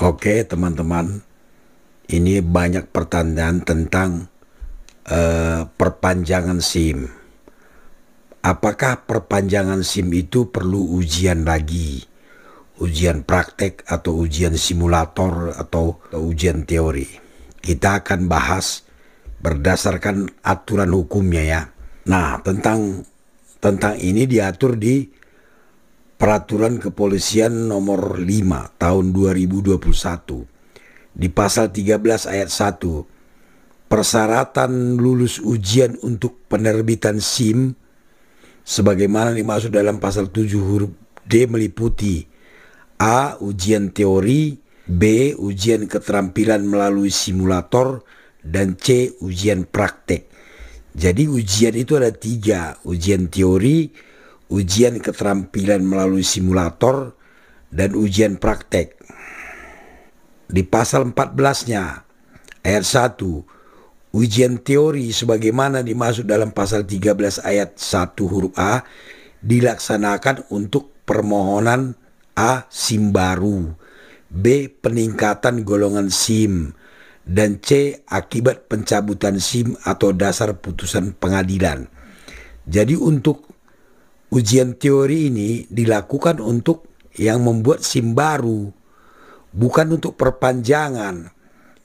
Oke teman-teman, ini banyak pertanyaan tentang uh, perpanjangan SIM. Apakah perpanjangan SIM itu perlu ujian lagi? Ujian praktek atau ujian simulator atau ujian teori? Kita akan bahas berdasarkan aturan hukumnya ya. Nah, tentang tentang ini diatur di Peraturan Kepolisian Nomor 5 Tahun 2021 di pasal 13 ayat 1 persyaratan lulus ujian untuk penerbitan SIM sebagaimana dimaksud dalam pasal 7 huruf D meliputi A. ujian teori B. ujian keterampilan melalui simulator dan C. ujian praktek jadi ujian itu ada tiga ujian teori ujian keterampilan melalui simulator, dan ujian praktek. Di pasal 14-nya, ayat 1, ujian teori sebagaimana dimaksud dalam pasal 13 ayat 1 huruf A dilaksanakan untuk permohonan A SIM baru, B peningkatan golongan SIM, dan C akibat pencabutan SIM atau dasar putusan pengadilan. Jadi untuk Ujian teori ini dilakukan untuk yang membuat SIM baru, bukan untuk perpanjangan.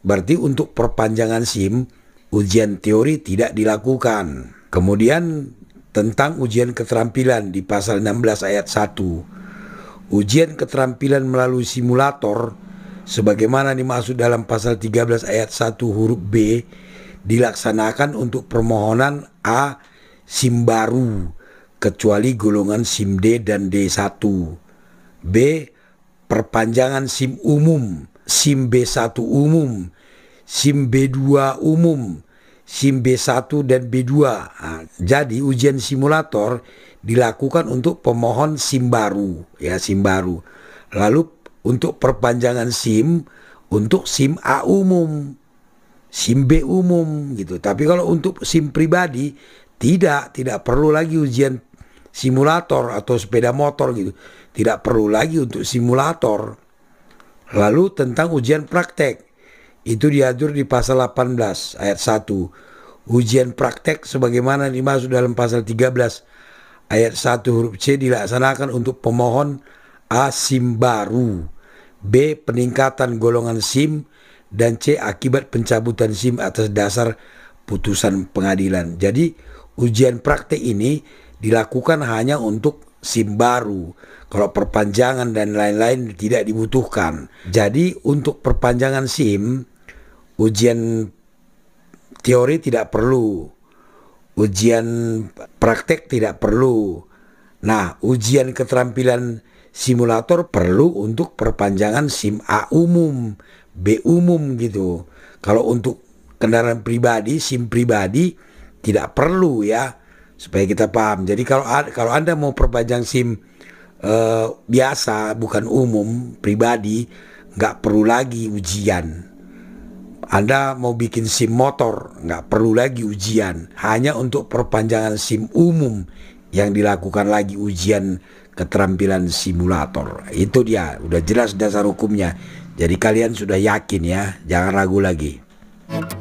Berarti untuk perpanjangan SIM, ujian teori tidak dilakukan. Kemudian tentang ujian keterampilan di pasal 16 ayat 1. Ujian keterampilan melalui simulator sebagaimana dimaksud dalam pasal 13 ayat 1 huruf B dilaksanakan untuk permohonan A SIM baru kecuali golongan SIM D dan D1. B. Perpanjangan SIM umum, SIM B1 umum, SIM B2 umum, SIM B1 dan B2. Nah, jadi ujian simulator dilakukan untuk pemohon SIM baru, ya SIM baru. Lalu untuk perpanjangan SIM untuk SIM A umum, SIM B umum gitu. Tapi kalau untuk SIM pribadi tidak, tidak perlu lagi ujian simulator atau sepeda motor gitu. Tidak perlu lagi untuk simulator. Lalu tentang ujian praktek. Itu diatur di pasal 18 ayat 1. Ujian praktek sebagaimana dimaksud dalam pasal 13 ayat 1 huruf C dilaksanakan untuk pemohon A SIM baru, B peningkatan golongan SIM dan C akibat pencabutan SIM atas dasar putusan pengadilan. Jadi ujian praktik ini dilakukan hanya untuk SIM baru. Kalau perpanjangan dan lain-lain tidak dibutuhkan. Jadi untuk perpanjangan SIM, ujian teori tidak perlu. Ujian praktek tidak perlu. Nah, ujian keterampilan simulator perlu untuk perpanjangan SIM A umum, B umum gitu. Kalau untuk kendaraan pribadi, SIM pribadi, tidak perlu ya supaya kita paham. Jadi kalau kalau Anda mau perpanjang SIM uh, biasa bukan umum pribadi nggak perlu lagi ujian. Anda mau bikin SIM motor nggak perlu lagi ujian. Hanya untuk perpanjangan SIM umum yang dilakukan lagi ujian keterampilan simulator. Itu dia udah jelas dasar hukumnya. Jadi kalian sudah yakin ya, jangan ragu lagi.